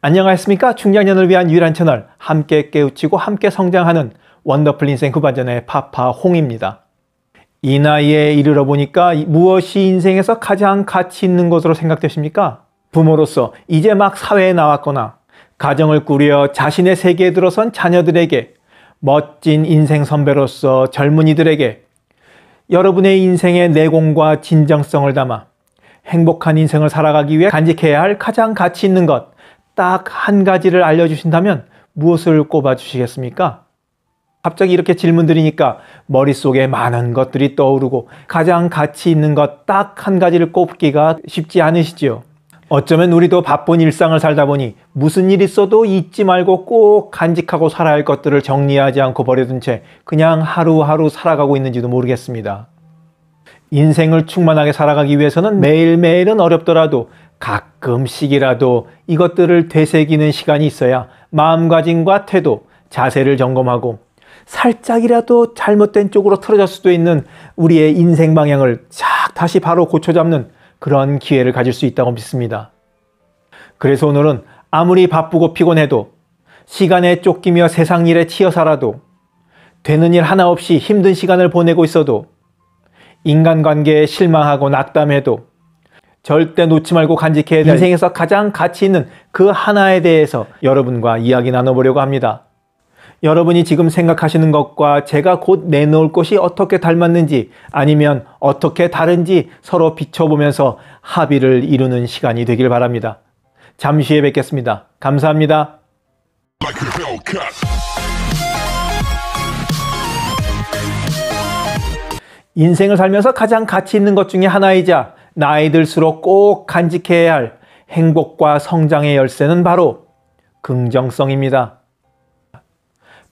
안녕하십니까? 중장년을 위한 유일한 채널, 함께 깨우치고 함께 성장하는 원더풀 인생 후반전의 파파 홍입니다. 이 나이에 이르러 보니까 무엇이 인생에서 가장 가치 있는 것으로 생각되십니까? 부모로서 이제 막 사회에 나왔거나 가정을 꾸려 자신의 세계에 들어선 자녀들에게 멋진 인생 선배로서 젊은이들에게 여러분의 인생의 내공과 진정성을 담아 행복한 인생을 살아가기 위해 간직해야 할 가장 가치 있는 것, 딱한 가지를 알려주신다면 무엇을 꼽아주시겠습니까? 갑자기 이렇게 질문드리니까 머릿속에 많은 것들이 떠오르고 가장 가치 있는 것 딱 한 가지를 꼽기가 쉽지 않으시지요. 어쩌면 우리도 바쁜 일상을 살다 보니 무슨 일 있어도 잊지 말고 꼭 간직하고 살아야 할 것들을 정리하지 않고 버려둔 채 그냥 하루하루 살아가고 있는지도 모르겠습니다. 인생을 충만하게 살아가기 위해서는 매일매일은 어렵더라도 가끔씩이라도 이것들을 되새기는 시간이 있어야 마음가짐과 태도, 자세를 점검하고 살짝이라도 잘못된 쪽으로 틀어질 수도 있는 우리의 인생 방향을 쫙 다시 바로 고쳐잡는 그런 기회를 가질 수 있다고 믿습니다. 그래서 오늘은 아무리 바쁘고 피곤해도 시간에 쫓기며 세상 일에 치여 살아도 되는 일 하나 없이 힘든 시간을 보내고 있어도 인간관계에 실망하고 낙담해도 절대 놓지 말고 간직해야 될 인생에서 가장 가치 있는 그 하나에 대해서 여러분과 이야기 나눠보려고 합니다. 여러분이 지금 생각하시는 것과 제가 곧 내놓을 것이 어떻게 닮았는지 아니면 어떻게 다른지 서로 비춰보면서 합의를 이루는 시간이 되길 바랍니다. 잠시 후에 뵙겠습니다. 감사합니다. 인생을 살면서 가장 가치 있는 것 중에 하나이자 나이 들수록 꼭 간직해야 할 행복과 성장의 열쇠는 바로 긍정성입니다.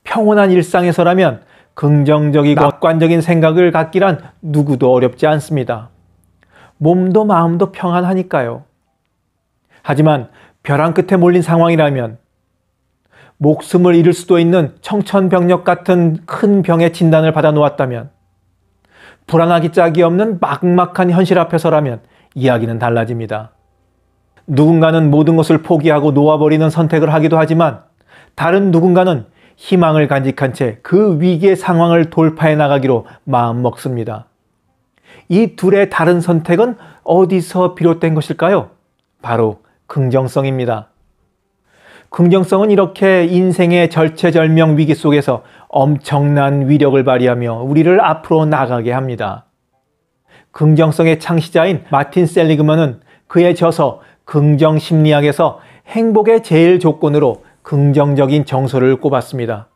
평온한 일상에서라면 긍정적이고 낙관적인 생각을 갖기란 누구도 어렵지 않습니다. 몸도 마음도 평안하니까요. 하지만 벼랑 끝에 몰린 상황이라면 목숨을 잃을 수도 있는 청천벽력 같은 큰 병의 진단을 받아 놓았다면 불안하기 짝이 없는 막막한 현실 앞에서라면 이야기는 달라집니다. 누군가는 모든 것을 포기하고 놓아버리는 선택을 하기도 하지만 다른 누군가는 희망을 간직한 채 그 위기의 상황을 돌파해 나가기로 마음먹습니다. 이 둘의 다른 선택은 어디서 비롯된 것일까요? 바로 긍정성입니다. 긍정성은 이렇게 인생의 절체절명 위기 속에서 엄청난 위력을 발휘하며 우리를 앞으로 나가게 합니다. 긍정성의 창시자인 마틴 셀리그먼은 그의 저서 긍정 심리학에서 행복의 제일 조건으로 긍정적인 정서를 꼽았습니다.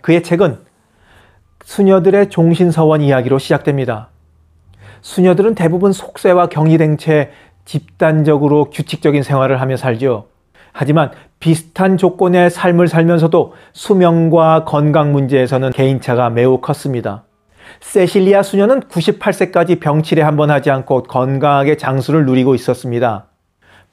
그의 책은 수녀들의 종신서원 이야기로 시작됩니다. 수녀들은 대부분 속세와 경이된 채 집단적으로 규칙적인 생활을 하며 살죠. 하지만 비슷한 조건의 삶을 살면서도 수명과 건강 문제에서는 개인차가 매우 컸습니다. 세실리아 수녀는 98세까지 병치레 한번 하지 않고 건강하게 장수를 누리고 있었습니다.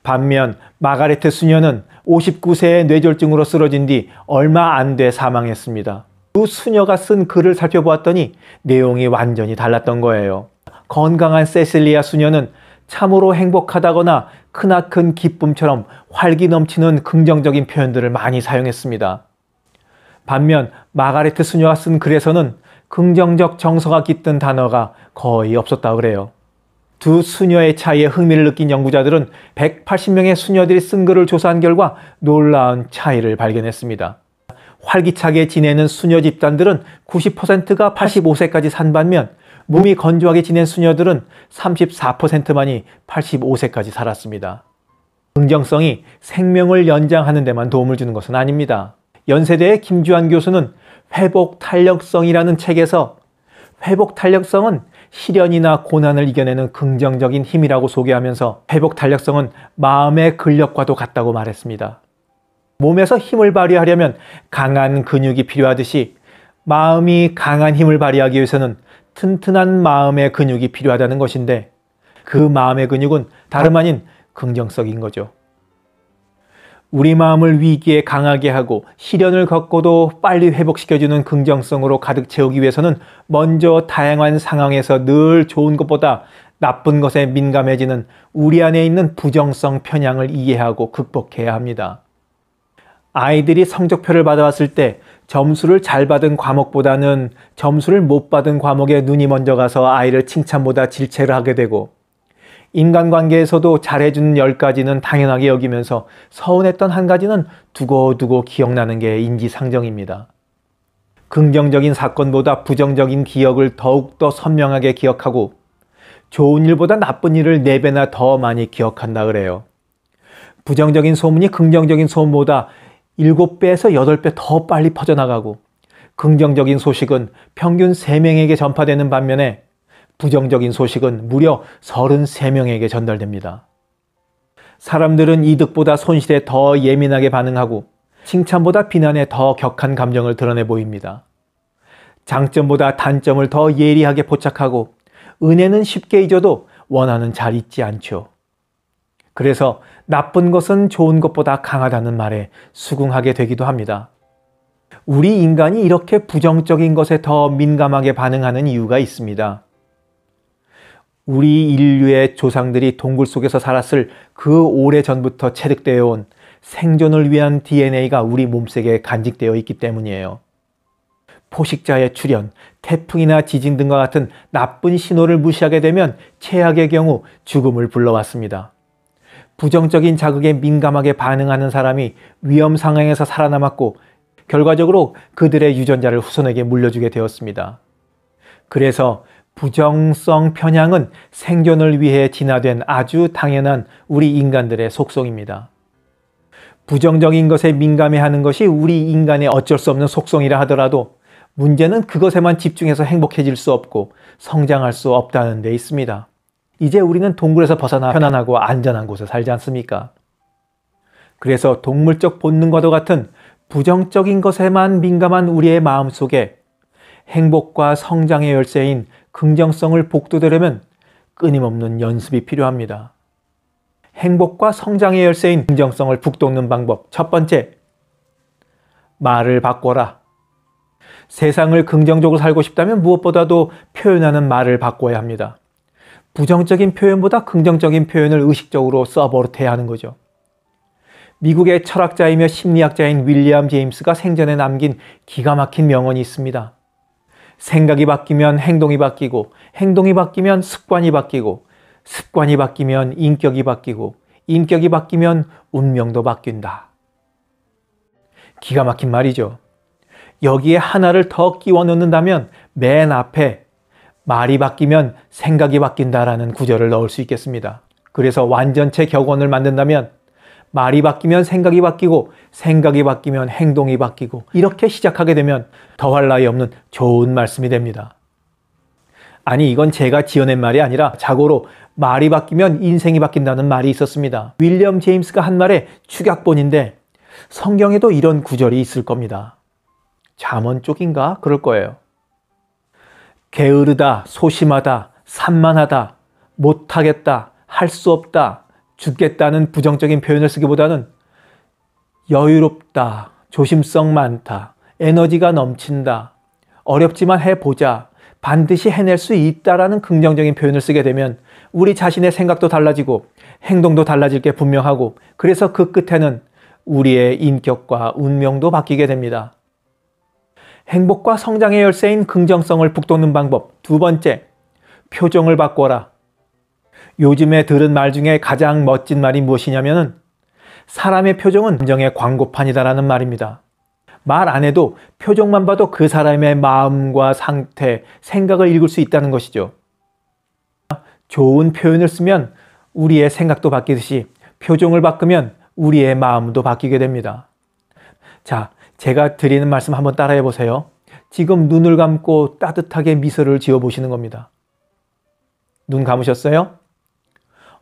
반면 마가레트 수녀는 5 9세에 뇌졸중으로 쓰러진 뒤 얼마 안 돼 사망했습니다. 두 그 수녀가 쓴 글을 살펴보았더니 내용이 완전히 달랐던 거예요. 건강한 세실리아 수녀는 참으로 행복하다거나 크나큰 기쁨처럼 활기 넘치는 긍정적인 표현들을 많이 사용했습니다. 반면 마가레트 수녀가 쓴 글에서는 긍정적 정서가 깃든 단어가 거의 없었다 고 그래요. 두 수녀의 차이에 흥미를 느낀 연구자들은 180명의 수녀들이 쓴 글을 조사한 결과 놀라운 차이를 발견했습니다. 활기차게 지내는 수녀 집단들은 90%가 85세까지 산 반면 몸이 건조하게 지낸 수녀들은 34%만이 85세까지 살았습니다. 긍정성이 생명을 연장하는 데만 도움을 주는 것은 아닙니다. 연세대의 김주환 교수는 회복 탄력성이라는 책에서 회복 탄력성은 시련이나 고난을 이겨내는 긍정적인 힘이라고 소개하면서 회복 탄력성은 마음의 근력과도 같다고 말했습니다. 몸에서 힘을 발휘하려면 강한 근육이 필요하듯이 마음이 강한 힘을 발휘하기 위해서는 튼튼한 마음의 근육이 필요하다는 것인데 그 마음의 근육은 다름 아닌 긍정적인 거죠. 우리 마음을 위기에 강하게 하고 시련을 겪고도 빨리 회복시켜주는 긍정성으로 가득 채우기 위해서는 먼저 다양한 상황에서 늘 좋은 것보다 나쁜 것에 민감해지는 우리 안에 있는 부정성 편향을 이해하고 극복해야 합니다. 아이들이 성적표를 받아왔을 때 점수를 잘 받은 과목보다는 점수를 못 받은 과목에 눈이 먼저 가서 아이를 칭찬보다 질체를 하게 되고 인간관계에서도 잘해주는 0 가지는 당연하게 여기면서 서운했던 한 가지는 두고두고 기억나는 게 인지상정입니다. 긍정적인 사건보다 부정적인 기억을 더욱더 선명하게 기억하고 좋은 일보다 나쁜 일을 4배나 더 많이 기억한다 그래요. 부정적인 소문이 긍정적인 소문보다 7배에서 8배 더 빨리 퍼져나가고 긍정적인 소식은 평균 3명에게 전파되는 반면에 부정적인 소식은 무려 33명에게 전달됩니다. 사람들은 이득보다 손실에 더 예민하게 반응하고 칭찬보다 비난에 더 격한 감정을 드러내 보입니다. 장점보다 단점을 더 예리하게 포착하고 은혜는 쉽게 잊어도 원하는 잘 잊지 않죠. 그래서 나쁜 것은 좋은 것보다 강하다는 말에 수긍하게 되기도 합니다. 우리 인간이 이렇게 부정적인 것에 더 민감하게 반응하는 이유가 있습니다. 우리 인류의 조상들이 동굴 속에서 살았을 그 오래 전부터 체득되어 온 생존을 위한 DNA가 우리 몸속에 간직되어 있기 때문이에요. 포식자의 출현, 태풍이나 지진 등과 같은 나쁜 신호를 무시하게 되면 최악의 경우 죽음을 불러왔습니다. 부정적인 자극에 민감하게 반응하는 사람이 위험 상황에서 살아남았고 결과적으로 그들의 유전자를 후손에게 물려주게 되었습니다. 그래서 부정성 편향은 생존을 위해 진화된 아주 당연한 우리 인간들의 속성입니다. 부정적인 것에 민감해 하는 것이 우리 인간의 어쩔 수 없는 속성이라 하더라도 문제는 그것에만 집중해서 행복해질 수 없고 성장할 수 없다는 데 있습니다. 이제 우리는 동굴에서 벗어나 아, 네. 편안하고 안전한 곳에 살지 않습니까? 그래서 동물적 본능과도 같은 부정적인 것에만 민감한 우리의 마음 속에 행복과 성장의 열쇠인 긍정성을 복도되려면 끊임없는 연습이 필요합니다. 행복과 성장의 열쇠인 긍정성을 북돋는 방법 첫 번째, 말을 바꿔라. 세상을 긍정적으로 살고 싶다면 무엇보다도 표현하는 말을 바꿔야 합니다. 부정적인 표현보다 긍정적인 표현을 의식적으로 써버릇해야 하는 거죠. 미국의 철학자이며 심리학자인 윌리엄 제임스가 생전에 남긴 기가 막힌 명언이 있습니다. 생각이 바뀌면 행동이 바뀌고, 행동이 바뀌면 습관이 바뀌고, 습관이 바뀌면 인격이 바뀌고, 인격이 바뀌면 운명도 바뀐다. 기가 막힌 말이죠. 여기에 하나를 더 끼워 넣는다면 맨 앞에 말이 바뀌면 생각이 바뀐다라는 구절을 넣을 수 있겠습니다. 그래서 완전체 격언을 만든다면 말이 바뀌면 생각이 바뀌고 생각이 바뀌면 행동이 바뀌고 이렇게 시작하게 되면 더할 나위 없는 좋은 말씀이 됩니다. 아니 이건 제가 지어낸 말이 아니라 자고로 말이 바뀌면 인생이 바뀐다는 말이 있었습니다. 윌리엄 제임스가 한 말의 축약본인데 성경에도 이런 구절이 있을 겁니다. 잠언 쪽인가 그럴 거예요. 게으르다, 소심하다, 산만하다, 못하겠다, 할 수 없다, 죽겠다는 부정적인 표현을 쓰기보다는 여유롭다, 조심성 많다, 에너지가 넘친다, 어렵지만 해보자, 반드시 해낼 수 있다라는 긍정적인 표현을 쓰게 되면 우리 자신의 생각도 달라지고 행동도 달라질 게 분명하고 그래서 그 끝에는 우리의 인격과 운명도 바뀌게 됩니다. 행복과 성장의 열쇠인 긍정성을 북돋는 방법 두 번째, 표정을 바꿔라. 요즘에 들은 말 중에 가장 멋진 말이 무엇이냐면 사람의 표정은 감정의 광고판이다라는 말입니다. 말 안 해도 표정만 봐도 그 사람의 마음과 상태, 생각을 읽을 수 있다는 것이죠. 좋은 표현을 쓰면 우리의 생각도 바뀌듯이 표정을 바꾸면 우리의 마음도 바뀌게 됩니다. 자, 제가 드리는 말씀 한번 따라해 보세요. 지금 눈을 감고 따뜻하게 미소를 지어 보시는 겁니다. 눈 감으셨어요?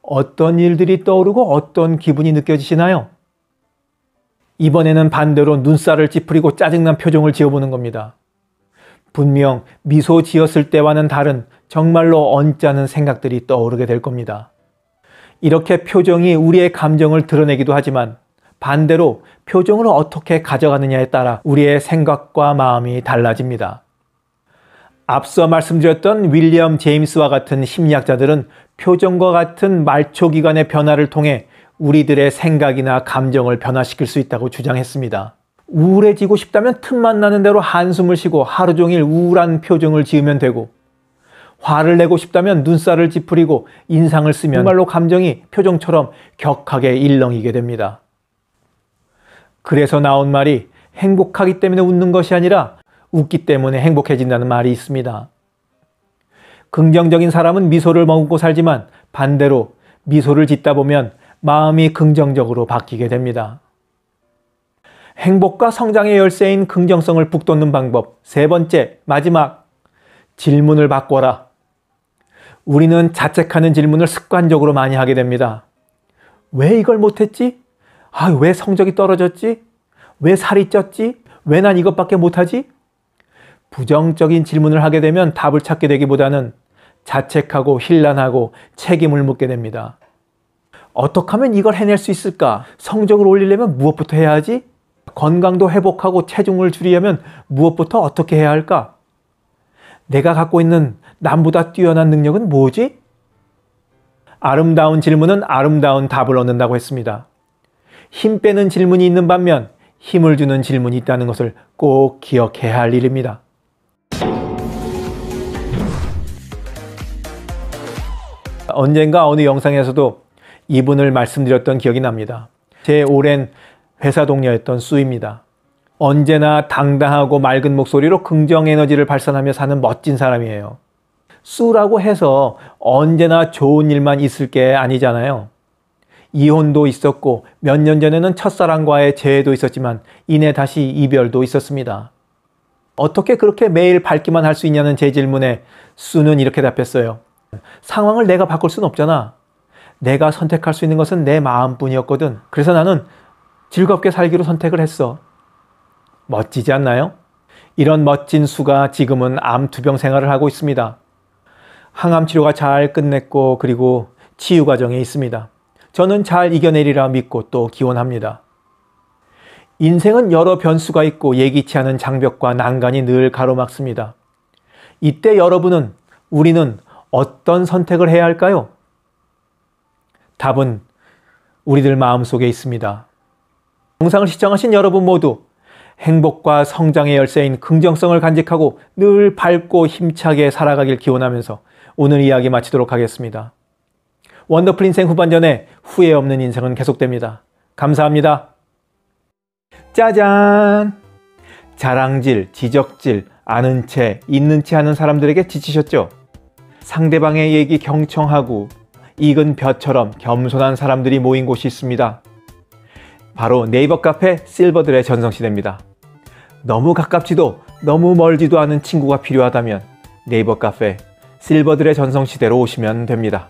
어떤 일들이 떠오르고 어떤 기분이 느껴지시나요? 이번에는 반대로 눈살을 찌푸리고 짜증난 표정을 지어보는 겁니다. 분명 미소 지었을 때와는 다른 정말로 언짢은 생각들이 떠오르게 될 겁니다. 이렇게 표정이 우리의 감정을 드러내기도 하지만 반대로 표정을 어떻게 가져가느냐에 따라 우리의 생각과 마음이 달라집니다. 앞서 말씀드렸던 윌리엄 제임스와 같은 심리학자들은 표정과 같은 말초기관의 변화를 통해 우리들의 생각이나 감정을 변화시킬 수 있다고 주장했습니다. 우울해지고 싶다면 틈만 나는 대로 한숨을 쉬고 하루 종일 우울한 표정을 지으면 되고, 화를 내고 싶다면 눈살을 찌푸리고 인상을 쓰면 정말로 감정이 표정처럼 격하게 일렁이게 됩니다. 그래서 나온 말이 행복하기 때문에 웃는 것이 아니라 웃기 때문에 행복해진다는 말이 있습니다. 긍정적인 사람은 미소를 머금고 살지만 반대로 미소를 짓다 보면 마음이 긍정적으로 바뀌게 됩니다. 행복과 성장의 열쇠인 긍정성을 북돋는 방법 세 번째, 마지막, 질문을 바꿔라. 우리는 자책하는 질문을 습관적으로 많이 하게 됩니다. 왜 이걸 못했지? 아, 왜 성적이 떨어졌지? 왜 살이 쪘지? 왜 난 이것밖에 못하지? 부정적인 질문을 하게 되면 답을 찾게 되기보다는 자책하고 힐난하고 책임을 묻게 됩니다. 어떻게 하면 이걸 해낼 수 있을까? 성적을 올리려면 무엇부터 해야 하지? 건강도 회복하고 체중을 줄이려면 무엇부터 어떻게 해야 할까? 내가 갖고 있는 남보다 뛰어난 능력은 뭐지? 아름다운 질문은 아름다운 답을 얻는다고 했습니다. 힘 빼는 질문이 있는 반면 힘을 주는 질문이 있다는 것을 꼭 기억해야 할 일입니다. 언젠가 어느 영상에서도 이분을 말씀드렸던 기억이 납니다. 제 오랜 회사 동료였던 수입니다. 언제나 당당하고 맑은 목소리로 긍정 에너지를 발산하며 사는 멋진 사람이에요. 수라고 해서 언제나 좋은 일만 있을 게 아니잖아요. 이혼도 있었고 몇 년 전에는 첫사랑과의 재해도 있었지만 이내 다시 이별도 있었습니다. 어떻게 그렇게 매일 밝기만 할 수 있냐는 제 질문에 수는 이렇게 답했어요. 상황을 내가 바꿀 순 없잖아. 내가 선택할 수 있는 것은 내 마음뿐이었거든. 그래서 나는 즐겁게 살기로 선택을 했어. 멋지지 않나요? 이런 멋진 수가 지금은 암투병 생활을 하고 있습니다. 항암 치료가 잘 끝냈고 그리고 치유 과정에 있습니다. 저는 잘 이겨내리라 믿고 또 기원합니다. 인생은 여러 변수가 있고 예기치 않은 장벽과 난간이 늘 가로막습니다. 이때 여러분은 우리는 어떤 선택을 해야 할까요? 답은 우리들 마음속에 있습니다. 영상을 시청하신 여러분 모두 행복과 성장의 열쇠인 긍정성을 간직하고 늘 밝고 힘차게 살아가길 기원하면서 오늘 이야기 마치도록 하겠습니다. 원더풀 인생 후반전에 후회 없는 인생은 계속됩니다. 감사합니다. 짜잔! 자랑질, 지적질, 아는 채, 있는 채 하는 사람들에게 지치셨죠? 상대방의 얘기 경청하고 익은 벼처럼 겸손한 사람들이 모인 곳이 있습니다. 바로 네이버 카페 실버들의 전성시대입니다. 너무 가깝지도 너무 멀지도 않은 친구가 필요하다면 네이버 카페 실버들의 전성시대로 오시면 됩니다.